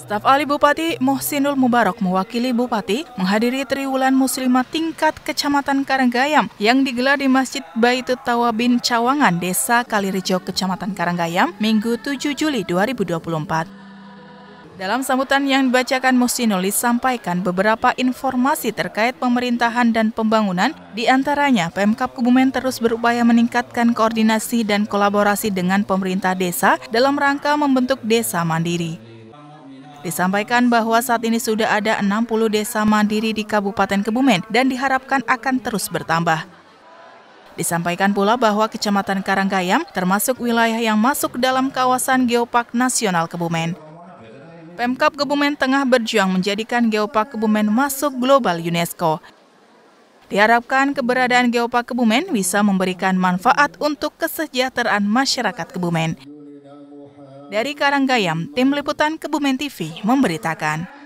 Staf ahli Bupati Mohsinul Mubarok mewakili Bupati menghadiri Triwulan Muslimah tingkat Kecamatan Karanggayam yang digelar di Masjid Baitut Tawabin Cawangan, Desa Kalirejo, Kecamatan Karanggayam, Minggu 7 Juli 2024. Dalam sambutan yang dibacakan Mohsinul disampaikan beberapa informasi terkait pemerintahan dan pembangunan, di antaranya Pemkap Kebumen terus berupaya meningkatkan koordinasi dan kolaborasi dengan pemerintah desa dalam rangka membentuk desa mandiri. Disampaikan bahwa saat ini sudah ada 60 desa mandiri di Kabupaten Kebumen dan diharapkan akan terus bertambah. Disampaikan pula bahwa Kecamatan Karanggayam termasuk wilayah yang masuk dalam kawasan Geopark Nasional Kebumen. Pemkap Kebumen tengah berjuang menjadikan Geopark Kebumen masuk global UNESCO. Diharapkan keberadaan Geopark Kebumen bisa memberikan manfaat untuk kesejahteraan masyarakat Kebumen. Dari Karanggayam, Tim Liputan Kebumen TV memberitakan.